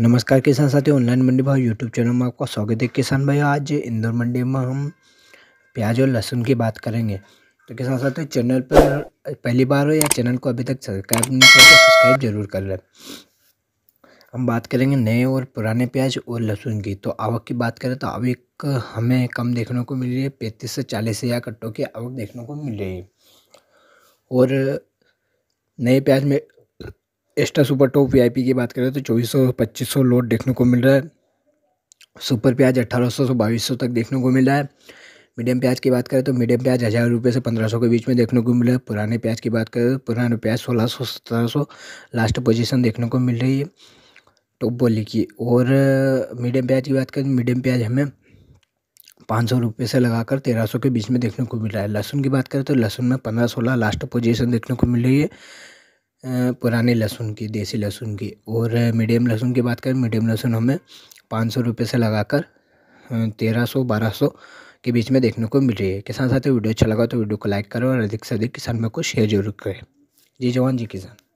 नमस्कार किसान साथी ऑनलाइन मंडी भाव यूट्यूब चैनल में आपका स्वागत है किसान भाई आज इंदौर मंडी में हम प्याज और लहसुन की बात करेंगे तो किसान साथियों चैनल पर पहली बार हो या चैनल को अभी तक सब्सक्राइब नहीं किया तो सब्सक्राइब जरूर कर लें हम बात करेंगे नए और पुराने प्याज और लहसुन की तो आवक की बात करें तो आवक हमें कम देखने को मिल रही है पैंतीस से चालीस हज़ार कट्टों की आवक देखने को मिल रही है और नए प्याज में एक्स्ट्रा सुपर टॉप वीआईपी की बात करें तो चौबीस सौ पच्चीस सौ लोड देखने को मिल रहा है सुपर प्याज अट्ठारह सौ से बाईस सौ तक देखने को मिल रहा है मीडियम प्याज की बात करें तो मीडियम प्याज हज़ार रुपये से पंद्रह सौ के बीच में देखने को मिल रहा है पुराने प्याज की बात करें तो पुराने प्याज सोलह सौ सत्रह सौ लास्ट पोजिशन देखने को मिल रही है टॉप बोली की और मीडियम प्याज की बात करें तो मीडियम प्याज हमें पाँच सौ रुपये से लगाकर तेरह सौ के बीच में देखने को मिल रहा है लहसुन की बात करें तो लहसुन में पंद्रह सोलह लास्ट पोजीशन देखने को मिल रही है पुराने लहसुन की देसी लहसुन की और मीडियम लहसुन की बात करें मीडियम लहसुन हमें पाँच सौ रुपये से लगाकर तेरह सौ बारह सौ के बीच में देखने को मिल रही है किसान साथ वीडियो अच्छा लगा तो वीडियो को लाइक करें और अधिक से अधिक किसान में को शेयर जरूर करें जी जवान जी किसान